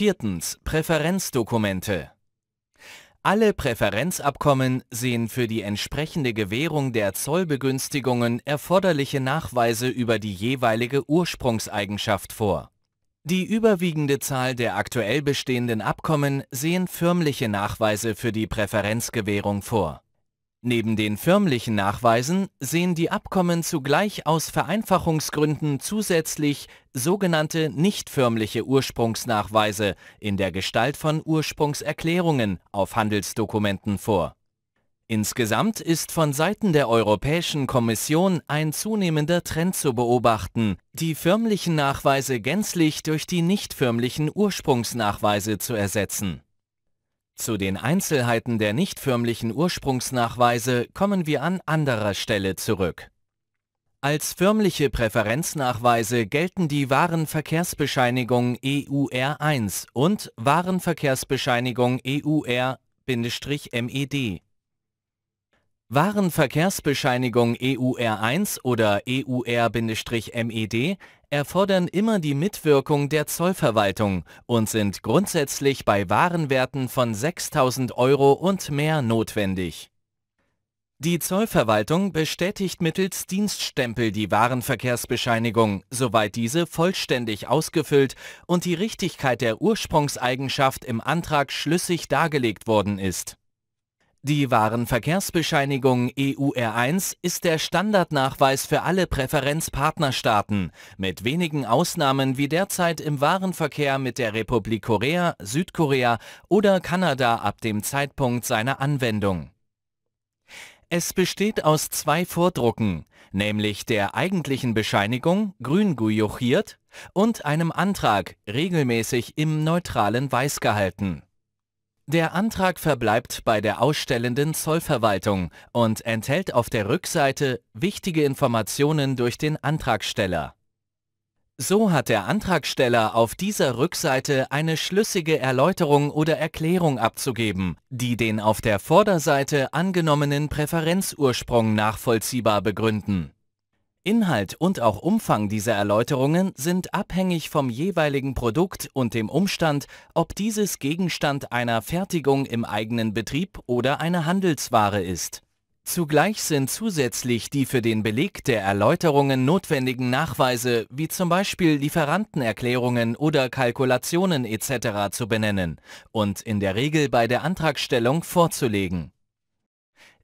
Viertens Präferenzdokumente. Alle Präferenzabkommen sehen für die entsprechende Gewährung der Zollbegünstigungen erforderliche Nachweise über die jeweilige Ursprungseigenschaft vor. Die überwiegende Zahl der aktuell bestehenden Abkommen sehen förmliche Nachweise für die Präferenzgewährung vor. Neben den förmlichen Nachweisen sehen die Abkommen zugleich aus Vereinfachungsgründen zusätzlich sogenannte nicht förmliche Ursprungsnachweise in der Gestalt von Ursprungserklärungen auf Handelsdokumenten vor. Insgesamt ist von Seiten der Europäischen Kommission ein zunehmender Trend zu beobachten, die förmlichen Nachweise gänzlich durch die nicht förmlichen Ursprungsnachweise zu ersetzen zu den Einzelheiten der nichtförmlichen Ursprungsnachweise kommen wir an anderer Stelle zurück. Als förmliche Präferenznachweise gelten die Warenverkehrsbescheinigung EUR1 und Warenverkehrsbescheinigung EUR-MED. Warenverkehrsbescheinigung EUR1 oder EUR-MED erfordern immer die Mitwirkung der Zollverwaltung und sind grundsätzlich bei Warenwerten von 6.000 Euro und mehr notwendig. Die Zollverwaltung bestätigt mittels Dienststempel die Warenverkehrsbescheinigung, soweit diese vollständig ausgefüllt und die Richtigkeit der Ursprungseigenschaft im Antrag schlüssig dargelegt worden ist. Die Warenverkehrsbescheinigung EUR1 ist der Standardnachweis für alle Präferenzpartnerstaaten, mit wenigen Ausnahmen wie derzeit im Warenverkehr mit der Republik Korea, Südkorea oder Kanada ab dem Zeitpunkt seiner Anwendung. Es besteht aus zwei Vordrucken, nämlich der eigentlichen Bescheinigung, grün guyochiert, und einem Antrag, regelmäßig im neutralen Weiß gehalten. Der Antrag verbleibt bei der ausstellenden Zollverwaltung und enthält auf der Rückseite wichtige Informationen durch den Antragsteller. So hat der Antragsteller auf dieser Rückseite eine schlüssige Erläuterung oder Erklärung abzugeben, die den auf der Vorderseite angenommenen Präferenzursprung nachvollziehbar begründen. Inhalt und auch Umfang dieser Erläuterungen sind abhängig vom jeweiligen Produkt und dem Umstand, ob dieses Gegenstand einer Fertigung im eigenen Betrieb oder eine Handelsware ist. Zugleich sind zusätzlich die für den Beleg der Erläuterungen notwendigen Nachweise wie zum Beispiel Lieferantenerklärungen oder Kalkulationen etc. zu benennen und in der Regel bei der Antragstellung vorzulegen.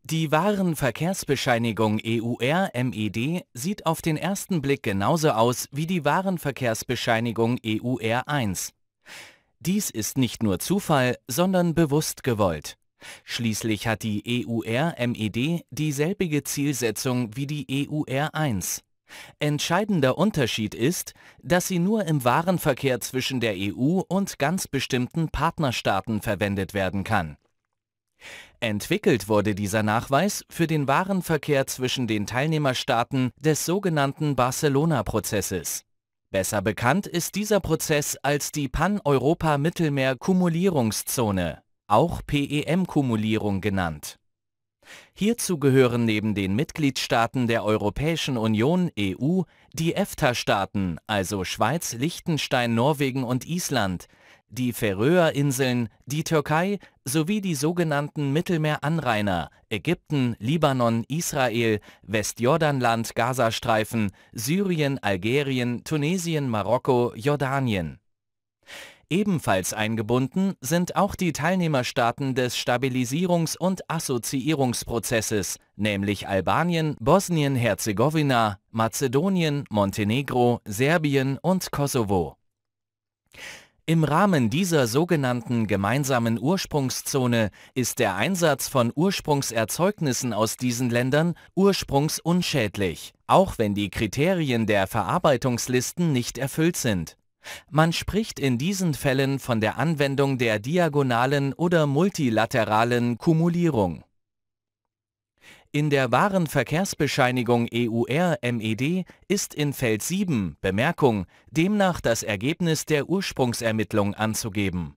Die Warenverkehrsbescheinigung EUR MED sieht auf den ersten Blick genauso aus wie die Warenverkehrsbescheinigung EUR 1. Dies ist nicht nur Zufall, sondern bewusst gewollt. Schließlich hat die EUR MED dieselbige Zielsetzung wie die EUR 1. Entscheidender Unterschied ist, dass sie nur im Warenverkehr zwischen der EU und ganz bestimmten Partnerstaaten verwendet werden kann. Entwickelt wurde dieser Nachweis für den Warenverkehr zwischen den Teilnehmerstaaten des sogenannten Barcelona-Prozesses. Besser bekannt ist dieser Prozess als die Pan-Europa-Mittelmeer-Kumulierungszone, auch PEM-Kumulierung genannt. Hierzu gehören neben den Mitgliedstaaten der Europäischen Union EU die EFTA-Staaten, also Schweiz, Liechtenstein, Norwegen und Island, die Färöerinseln, die Türkei sowie die sogenannten Mittelmeeranrainer Ägypten, Libanon, Israel, Westjordanland, Gazastreifen, Syrien, Algerien, Tunesien, Marokko, Jordanien. Ebenfalls eingebunden sind auch die Teilnehmerstaaten des Stabilisierungs- und Assoziierungsprozesses, nämlich Albanien, Bosnien-Herzegowina, Mazedonien, Montenegro, Serbien und Kosovo. Im Rahmen dieser sogenannten gemeinsamen Ursprungszone ist der Einsatz von Ursprungserzeugnissen aus diesen Ländern ursprungsunschädlich, auch wenn die Kriterien der Verarbeitungslisten nicht erfüllt sind. Man spricht in diesen Fällen von der Anwendung der diagonalen oder multilateralen Kumulierung. In der Warenverkehrsbescheinigung EUR MED ist in Feld 7, Bemerkung, demnach das Ergebnis der Ursprungsermittlung anzugeben